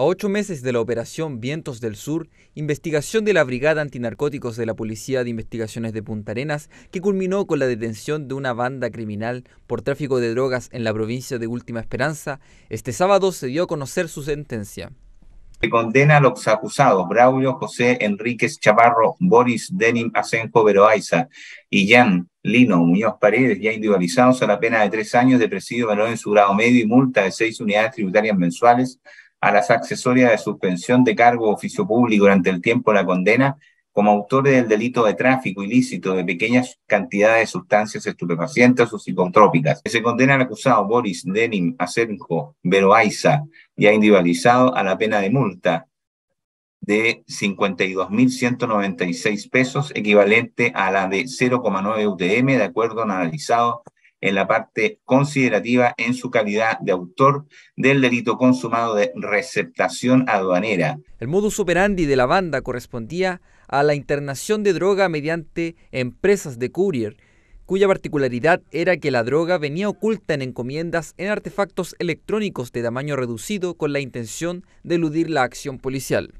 A ocho meses de la operación Vientos del Sur, investigación de la Brigada Antinarcóticos de la Policía de Investigaciones de Punta Arenas, que culminó con la detención de una banda criminal por tráfico de drogas en la provincia de Última Esperanza, este sábado se dio a conocer su sentencia. Se condena a los acusados Braulio José Enríquez Chaparro, Boris Denim Asenjo Veroaiza y Jan Lino Muñoz Paredes, ya individualizados a la pena de tres años de presidio menor en su grado medio y multa de seis unidades tributarias mensuales a las accesorias de suspensión de cargo o oficio público durante el tiempo de la condena como autores del delito de tráfico ilícito de pequeñas cantidades de sustancias estupefacientes o psicotrópicas. Se condena al acusado Boris Denim Asenjo Veroaiza y ha individualizado a la pena de multa de 52.196 pesos, equivalente a la de 0,9 UTM, de acuerdo analizado en la parte considerativa en su calidad de autor del delito consumado de receptación aduanera. El modus operandi de la banda correspondía a la internación de droga mediante empresas de courier, cuya particularidad era que la droga venía oculta en encomiendas en artefactos electrónicos de tamaño reducido con la intención de eludir la acción policial.